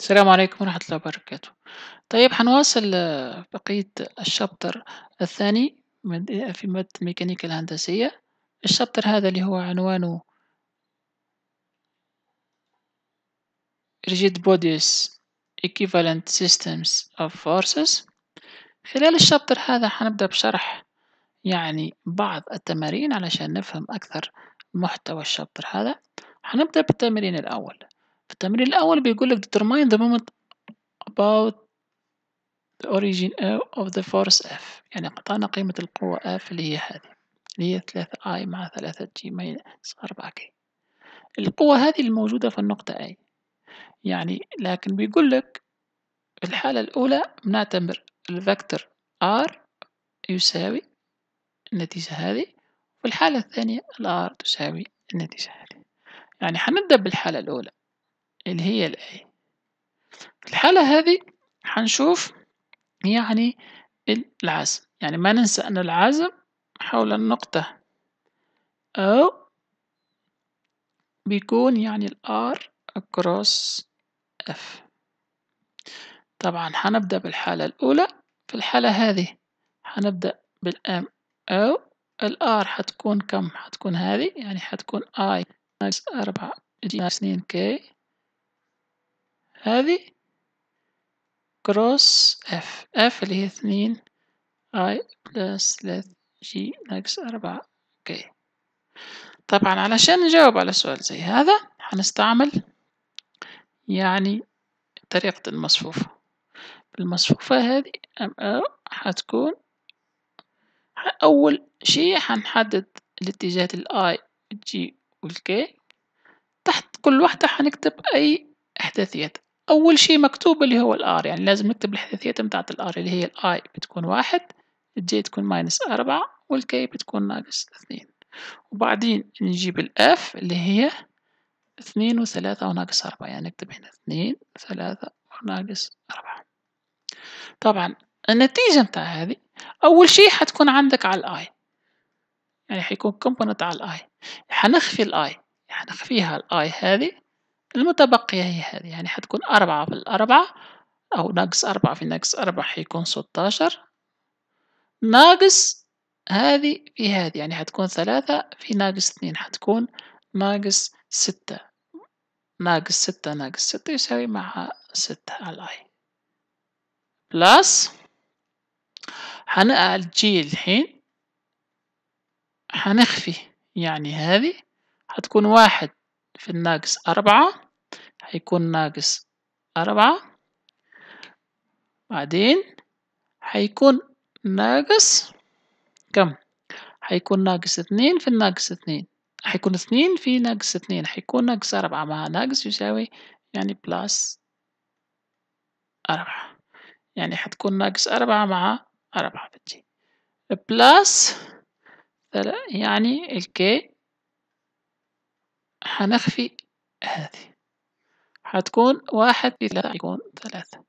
السلام عليكم ورحمة الله وبركاته طيب حنواصل آه، بقية الشابتر الثاني من- إيه، في مادة الميكانيكا الهندسية الشابتر هذا اللي هو عنوانه rigid bodies equivalent systems of forces خلال الشابتر هذا حنبدأ بشرح يعني بعض التمارين علشان نفهم أكثر محتوى الشابتر هذا حنبدأ بالتمرين الأول في التمرين الأول بيقول لك determine the moment about the origin of the force F يعني أعطانا قيمة القوة F اللي هي هذه اللي هي 3 I مع 3 G minus 4 K القوة هذه الموجودة في النقطة A يعني لكن بيقول لك في الحالة الأولى بنعتبر الفكتور R يساوي النتيجة هذه والحالة الحالة الثانية ال R تساوي النتيجة هذه يعني حنبدأ بالحالة الأولى اللي هي الآية في الحالة هذه حنشوف يعني العزم يعني ما ننسى أن العزم حول النقطة أو بيكون يعني الآر أكروس اف F طبعا حنبدأ بالحالة الأولى في الحالة هذه حنبدأ بالام أو الار حتكون كم حتكون هذه يعني حتكون i ناقص أربعة جي ناقص اثنين كي هذه كروس اف اف اللي هي اثنين اي بلس ثلاث جي ناقص أربعة اوكي طبعا علشان نجاوب على سؤال زي هذا هنستعمل يعني طريقة المصفوفة المصفوفة هذه هتكون أول شيء هنحدد الاتجاهات الاي والجي والكي تحت كل واحدة هنكتب أي إحداثيات أول شي مكتوب اللي هو الآر يعني لازم نكتب الحيثية متاعة الآر اللي هي الآي بتكون واحد الجي تكون ماينس أربعة والكي بتكون ناقص اثنين وبعدين نجيب الإف اللي هي اثنين وثلاثة وناقص أربعة يعني نكتب هنا اثنين وثلاثة وناقص أربعة طبعا النتيجة متاع هذه أول شي حتكون عندك على الآي يعني حيكون كومبوننت على الآي حنخفي الآي يعني حنخفيها الآي هذه المتبقية هي هذه يعني حتكون أربعة في الأربعة أو ناقص أربعة في ناقص أربعة حيكون ستاشر ناقص هذه في هذه يعني حتكون ثلاثة في ناقص اثنين حتكون ناقص ستة ناقص ستة ناقص ستة يساوي مع ستة على اي بلس حنقل الجي الحين حنخفي يعني هذه حتكون واحد في الناقص أربعة هيكون ناقص أربعة بعدين هيكون ناقص كم هيكون ناقص اثنين في الناقص اثنين هيكون اثنين في ناقص اثنين هيكون ناقص أربعة مع ناقص يساوي يعني بلس أربعة يعني هتكون ناقص أربعة مع أربعة بتجي بلس يعني الكي هنخفي هذه هتكون واحد في ثلاثة هيكون ثلاثة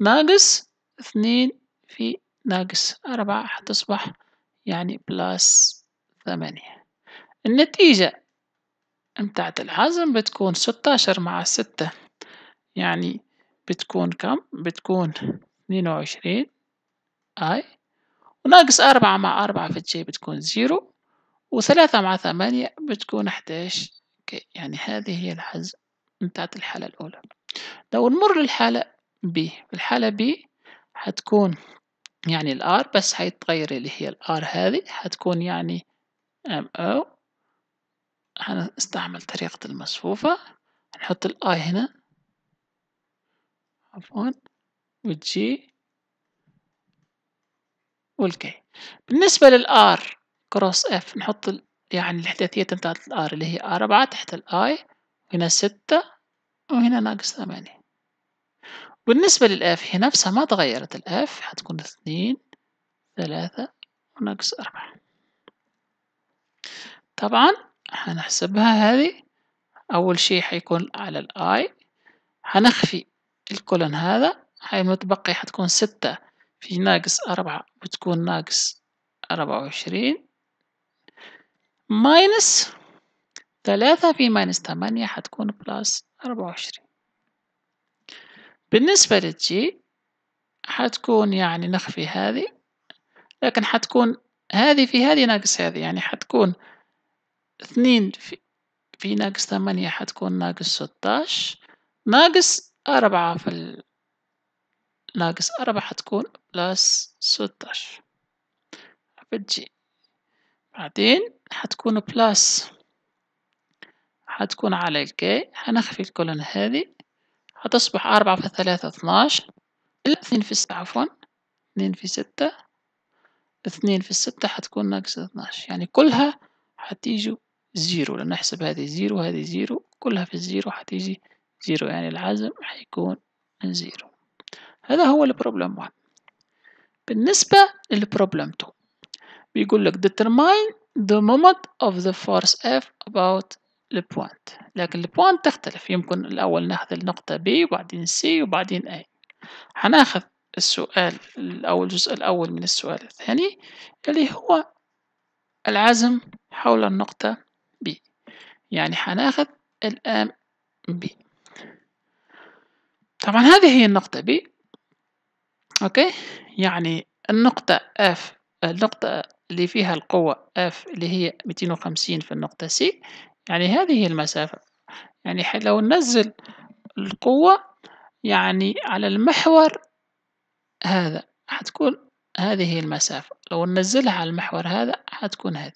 ناقص اثنين في ناقص أربعة هتصبح يعني بلس ثمانية النتيجة بتاعت الحزم بتكون ستاشر مع ستة يعني بتكون كم؟ بتكون اثنين وعشرين أي وناقص أربعة مع أربعة في الجي بتكون زيرو وثلاثة مع ثمانية بتكون أحداش أوكي يعني هذه هي الحزم بتاعت الحالة الأولى لو نمر للحالة B الحالة B حتكون يعني الآر بس حيتغير اللي هي الآر هذه حتكون يعني ام او هنستعمل طريقة المصفوفة ال الاي هنا عفوا والجي والكي بالنسبة للار كروس اف نحط يعني الإحداثية بتاعت الآر اللي هي أربعة تحت الآي هنا ستة وهنا ناقص ثمانية بالنسبة للآف هي نفسها ما تغيرت الآف هتكون اثنين ثلاثة وناقص أربعة طبعا هنحسبها هذه أول شي حيكون على الآي هنخفي الكولن هذا هاي المتبقي حتكون ستة في ناقص أربعة بتكون ناقص أربعة وعشرين ماينس ثلاثة في ماينس ثمانية حتكون بلس أربعة وعشرين بالنسبة للجي حتكون يعني نخفي هذه لكن حتكون هذه في هذه ناقص هذه يعني حتكون اثنين في, في ناقص ثمانية حتكون ناقص ستاش ناقص أربعة في ال... ناقص أربعة حتكون بلس ستاش في الجي بعدين حتكون بلاس حتكون على الكي حنخفي الكولون هذه حتصبح أربعة في ثلاثة اثناش لا اثنين في ستة عفوا اثنين في ستة اثنين في ستة حتكون ناقص اثناش يعني كلها حتيجو زيرو لأن نحسب هذه زيرو وهذه زيرو كلها في الزيرو حتيجي زيرو يعني العزم حيكون زيرو هذا هو البروبلم واحد بالنسبة للبروبلم تو بيقول لك determine the moment of the force F about point لكن point تختلف يمكن الأول ناخذ النقطة B وبعدين C وبعدين A هناخذ السؤال الأول الجزء الأول من السؤال الثاني اللي هو العزم حول النقطة B يعني هناخذ الآن B طبعا هذه هي النقطة B أوكي يعني النقطة F النقطة اللي فيها القوة F اللي هي 250 في النقطة C يعني هذه هي المسافة يعني لو ننزل القوة يعني على المحور هذا حتكون هذه هي المسافة لو ننزلها على المحور هذا حتكون هذه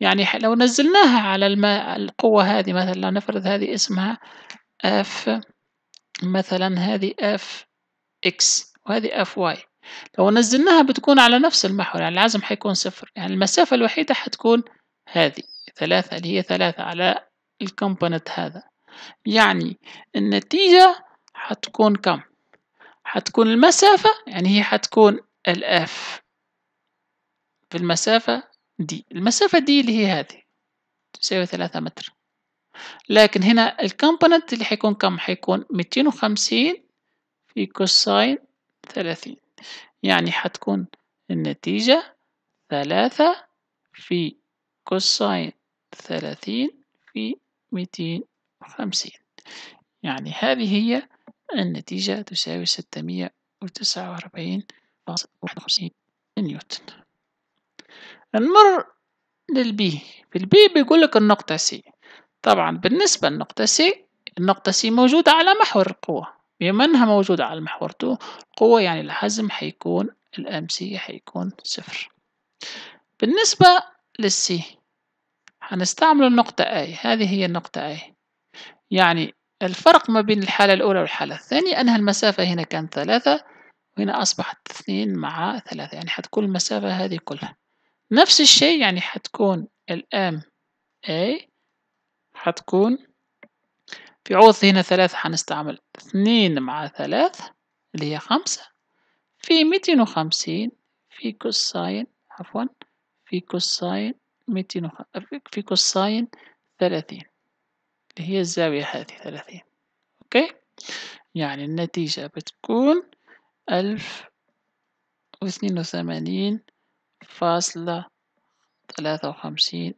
يعني لو نزلناها على الم... القوة هذه مثلا نفرض هذه اسمها F مثلا هذه F X وهذه F Y لو نزلناها بتكون على نفس المحور يعني العزم حيكون صفر يعني المسافة الوحيدة حتكون هذه ثلاثة اللي هي ثلاثة على الكومبوننت هذا يعني النتيجة حتكون كم حتكون المسافة يعني هي حتكون الاف في المسافة دي المسافة دي اللي هي هذه تساوي ثلاثة متر لكن هنا الكومبوننت اللي حيكون كم حيكون ميتين وخمسين في كوساين ثلاثين يعني حتكون النتيجة ثلاثة في كوساين ثلاثين في ميتين وخمسين يعني هذه هي النتيجة تساوي ستمية وتسعة وأربعين فاصل واحد وخمسين نيوتن نمر للبي في البي بيقول لك النقطة سي طبعا بالنسبة للنقطة سي النقطة سي موجودة على محور القوة بما انها موجودة على المحور 2 قوة يعني الحزم حيكون الام سي حيكون صفر بالنسبة للسي هنستعمل النقطة اي هذه هي النقطة اي يعني الفرق ما بين الحالة الأولى والحالة الثانية أنها المسافة هنا كانت ثلاثة وهنا أصبحت اثنين مع ثلاثة يعني حتكون المسافة هذه كلها نفس الشيء يعني حتكون الام اي حتكون في عوض هنا ثلاثة حنستعمل اثنين مع ثلاثة اللي هي خمسة في ميتين وخمسين في كوساين عفوا في كوساين ميتين وخ... في كوساين ثلاثين اللي هي الزاوية هذه ثلاثين أوكي يعني النتيجة بتكون ألف واثنين وثمانين فاصلة ثلاثة وخمسين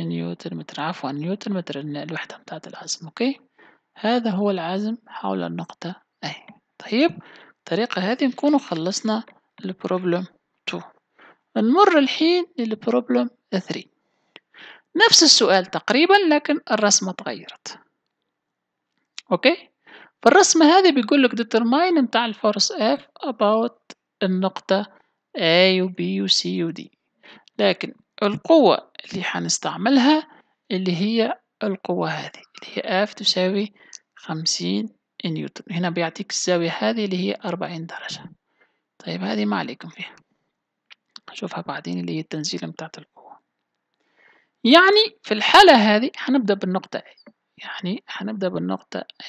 نيوتن متر عفوا نيوتن متر الوحدة متاعت العزم أوكي هذا هو العزم حول النقطة A طيب الطريقة هذه نكون خلصنا البروبلم 2 نمر الحين للبروبلم 3 نفس السؤال تقريبا لكن الرسمة تغيرت أوكي فالرسمة هذه بيقول لك determine متاع الفورس F about النقطة A و B و C و D لكن القوة اللي حنستعملها اللي هي القوة هذه اللي هي اف تساوي خمسين نيوتن هنا بيعطيك الزاوية هذه اللي هي أربعين درجة طيب هذه ما عليكم فيها نشوفها بعدين اللي هي التنزيل متاعت القوة يعني في الحالة هذه هنبدأ بالنقطة A يعني هنبدأ بالنقطة A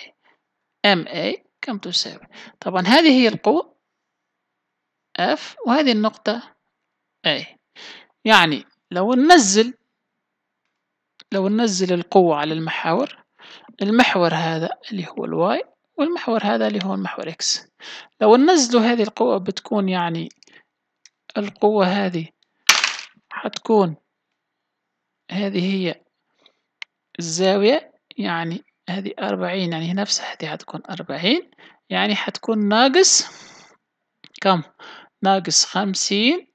MA كم تساوي طبعا هذه هي القوة F وهذه النقطة A يعني لو ننزل لو ننزل القوة على المحاور المحور هذا اللي هو الواي والمحور هذا اللي هو المحور اكس لو ننزلوا هذه القوة بتكون يعني القوة هذه حتكون هذه هي الزاوية يعني هذه أربعين يعني نفس هذه حتكون أربعين يعني حتكون ناقص كم ناقص خمسين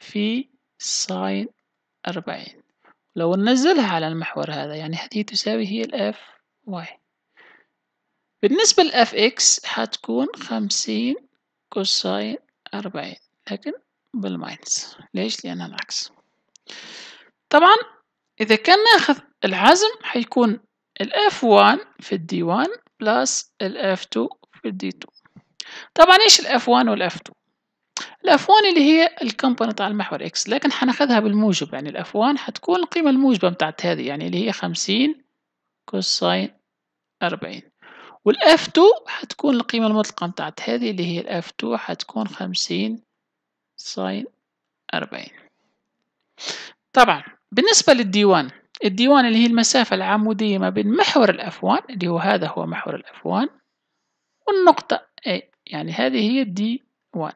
في ساين أربعين لو ننزلها على المحور هذا يعني هذه تساوي هي الاف واي بالنسبة لاف اكس حتكون خمسين كوساين أربعين لكن بالماينس ليش؟ لان العكس طبعا إذا كان ناخذ العزم حيكون الاف وان في الدي وان بلاس الاف تو في الدي تو طبعا إيش الاف وان والاف تو؟ الأفوان اللي هي الكومبوننت تاع المحور إكس لكن حناخدها بالموجب يعني الأفوان حتكون القيمة الموجبة متاعت هذه يعني اللي هي خمسين كوساين أربعين والأف 2 حتكون القيمة المطلقة متاعت هذه اللي هي الأف 2 حتكون خمسين ساين أربعين طبعا بالنسبة للديوان الديوان اللي هي المسافة العمودية ما بين محور الأفوان اللي هو هذا هو محور الأفوان والنقطة اي يعني هذه هي الديوان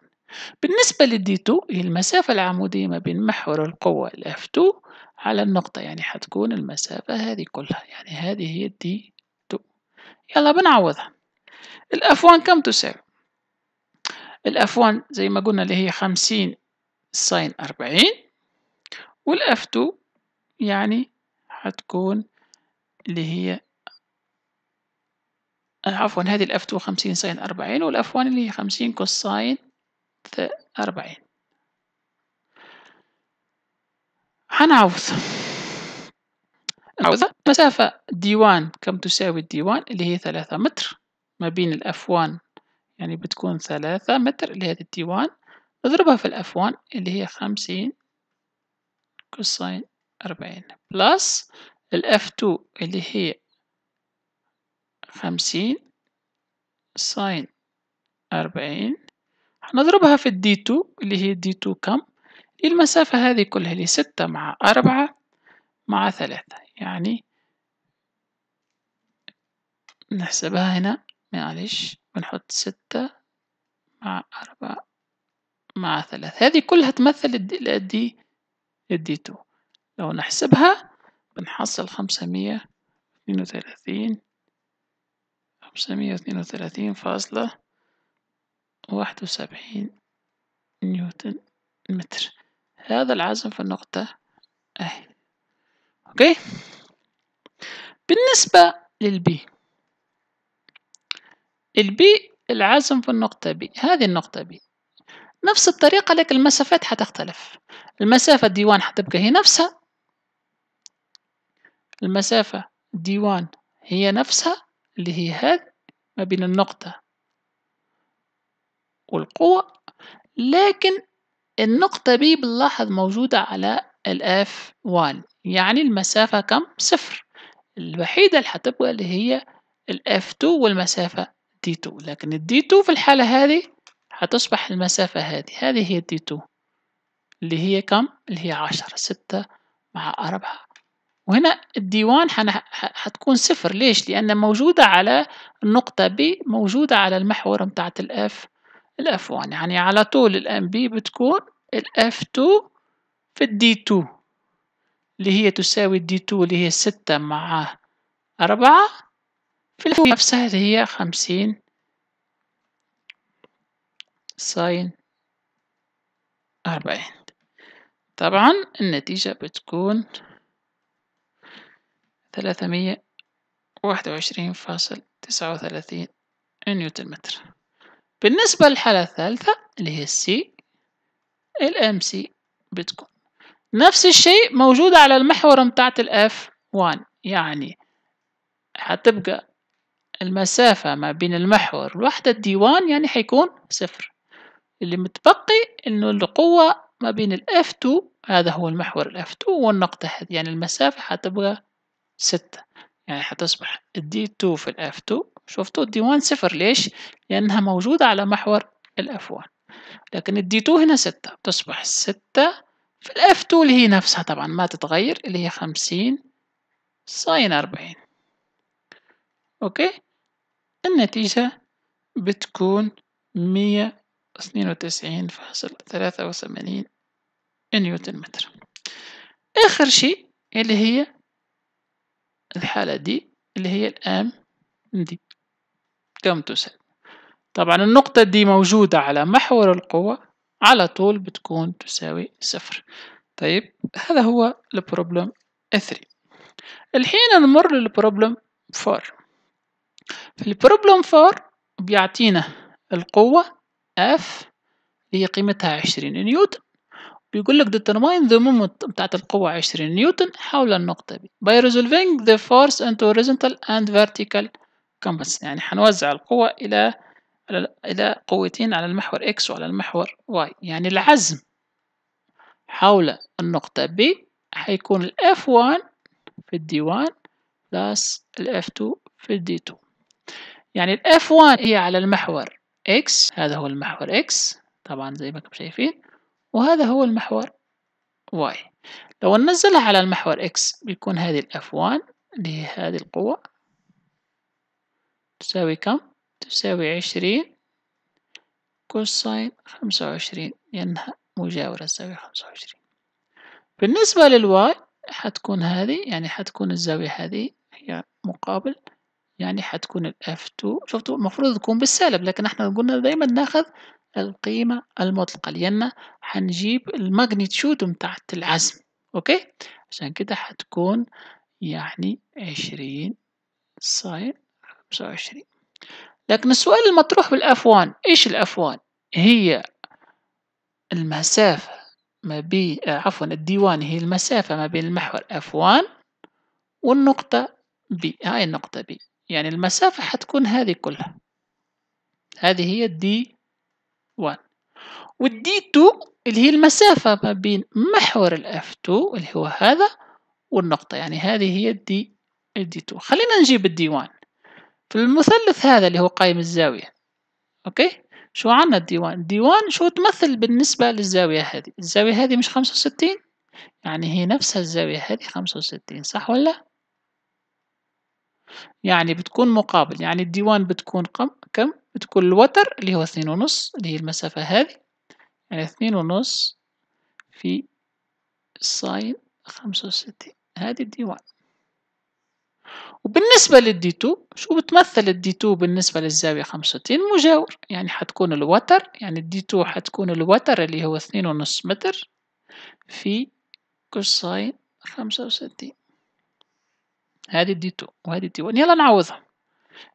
بالنسبة للدي تو هي المسافة العمودية ما بين محور القوة الاف تو على النقطة يعني حتكون المسافة هذه كلها يعني هذه هي الدي تو يلا بنعوضها الاف وان كم تساوي؟ الاف وان زي ما قلنا اللي هي خمسين ساين أربعين والاف تو يعني حتكون اللي هي عفوا هذه الاف تو خمسين ساين اربعين والاف 1 اللي هي خمسين كوساين أربعين حنعوض عوضة مسافة ديوان كم تساوي الديوان اللي هي ثلاثة متر ما بين الأفوان يعني بتكون ثلاثة متر لهذا الديوان نضربها في الأفوان اللي هي خمسين كوساين أربعين بلس الأف تو اللي هي خمسين ساين أربعين نضربها في الدي تو اللي هي دي تو كم المسافة هذه كلها لي ستة مع أربعة مع ثلاثة يعني نحسبها هنا معلش بنحط ستة مع أربعة مع ثلاثة هذه كلها تمثل الدي الدي الدي تو لو نحسبها بنحصل خمسمية اثنين وثلاثين خمسمية اثنين وثلاثين فاصلة واحد وسبعين نيوتن متر هذا العزم في النقطة أهي أوكي بالنسبة للبي البي العزم في النقطة بي هذه النقطة بي نفس الطريقة لكن المسافات حتختلف المسافة دي حتبقى هي نفسها المسافة دي هي نفسها اللي هي هذه ما بين النقطة والقوة لكن النقطة B بنلاحظ موجودة على f 1 يعني المسافة كم؟ صفر الوحيدة اللي هتبقى اللي هي f 2 والمسافة d 2 لكن d 2 في الحالة هذه هتصبح المسافة هذه هذه هي d 2 اللي هي كم؟ اللي هي عشرة ستة مع أربعة وهنا الديوان 1 هتكون صفر ليش؟ لأن موجودة على النقطة B موجودة على المحور متاعت الاف الاف 1 يعني على طول الام بي بتكون الاف 2 في الدي 2 اللي هي تساوي الدي 2 اللي هي ستة مع أربعة في الاف نفسها اللي هي خمسين ساين أربعين طبعا النتيجة بتكون ثلاثمية واحد وعشرين فاصل تسعة وثلاثين نيوتن متر بالنسبة للحالة الثالثة اللي هي السي الام سي بتكون نفس الشيء موجودة على المحور متاعت الاف 1 يعني هتبقى المسافة ما بين المحور الوحدة الديوان يعني حيكون صفر اللي متبقي انه القوة ما بين الاف تو 2 هذا هو المحور الاف تو 2 والنقطة هذه يعني المسافة هتبقى ستة يعني حتصبح الدي تو 2 في الاف تو 2 شفتوا الدي 1 صفر ليش لأنها موجودة على محور الاف 1 لكن الدي 2 هنا ستة بتصبح ستة في الاف 2 اللي هي نفسها طبعا ما تتغير اللي هي خمسين ساين أربعين أوكي النتيجة بتكون مية اثنين وتسعين فاصل ثلاثة وثمانين نيوتن متر آخر شيء اللي هي الحالة دي اللي هي الآم دي كم تساوي طبعا النقطة دي موجودة على محور القوة على طول بتكون تساوي صفر طيب هذا هو البروبلم 3 الحين نمر للبروبلم 4 في البروبلم 4 بيعطينا القوة F هي قيمتها 20 نيوتن بيقول لك determine the moment بتاعت القوة 20 نيوتن حول النقطة B by resolving the force into horizontal and vertical compass يعني حنوزع القوة إلى إلى قوتين على المحور X وعلى المحور Y يعني العزم حول النقطة B حيكون ال F1 في ال D1 بلس ال F2 في ال D2 يعني ال F1 هي على المحور X هذا هو المحور X طبعا زي ما انتم شايفين وهذا هو المحور Y لو ننزلها على المحور X بيكون هذه ال F1 اللي هي هذه القوة تساوي كم؟ تساوي عشرين كوساين خمسة وعشرين لأنها مجاورة الزاوية خمسة وعشرين بالنسبة للواي حتكون هذه يعني حتكون الزاوية هذه هي مقابل يعني حتكون الاف تو شفتوا المفروض تكون بالسالب لكن احنا قلنا دايما ناخذ القيمة المطلقة لأن حنجيب الماجنتيود متاعت العزم أوكي عشان كده حتكون يعني عشرين ساين 25 لكن السؤال المطروح بالاف 1 ايش الاف 1 هي المسافة ما بين آه، عفوا الديوان هي المسافة ما بين المحور F1 والنقطة B هاي النقطة B يعني المسافة حتكون هذه كلها هذه هي الدي 1 والدي 2 اللي هي المسافة ما بين محور f 2 اللي هو هذا والنقطة يعني هذه هي الدي الدي 2 خلينا نجيب الدي 1 في المثلث هذا اللي هو قائم الزاوية أوكي شو عنا الديوان الديوان شو تمثل بالنسبة للزاوية هذه الزاوية هذه مش خمسة وستين يعني هي نفسها الزاوية هذه خمسة وستين صح ولا يعني بتكون مقابل يعني الديوان بتكون كم كم بتكون الوتر اللي هو اثنين ونص اللي هي المسافة هذه يعني اثنين ونص في ساين خمسة وستين هذه الديوان وبالنسبة للدي 2 شو بتمثل الدي 2 بالنسبة للزاوية 65 مجاور يعني حتكون الوتر يعني الدي 2 حتكون الوتر اللي هو 2.5 متر في كوساين 65 هذه الدي 2 وهذه الدي 1 يلا نعوضها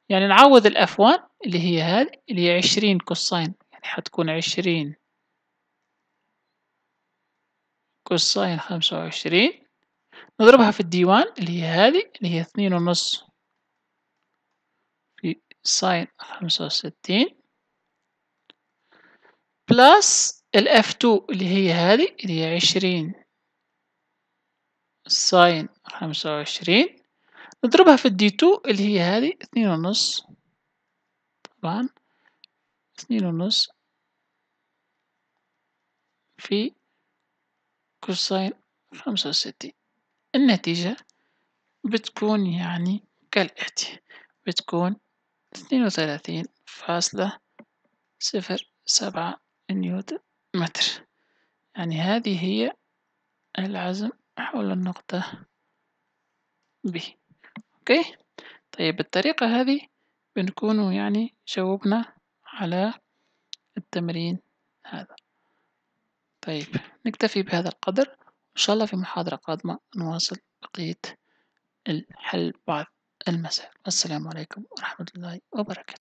يعني نعوض الاف 1 اللي هي هذه اللي هي 20 كوساين يعني حتكون 20 كوساين 25 نضربها في الديوان اللي هي هذه اللي هي اثنين ونص في ساين خمسة وستين بلس الاف تو اللي هي هذه اللي هي عشرين ساين خمسة وعشرين نضربها في الدي تو اللي هي هذه اثنين ونص طبعا اثنين ونص في كوساين خمسة وستين النتيجة بتكون يعني كالآتي بتكون اثنين وثلاثين فاصلة صفر سبعة نيوتن متر يعني هذه هي العزم حول النقطة ب أوكي طيب بالطريقة هذه بنكون يعني جاوبنا على التمرين هذا طيب نكتفي بهذا القدر إن شاء الله في محاضرة قادمة نواصل بقية الحل بعض المسائل والسلام عليكم ورحمة الله وبركاته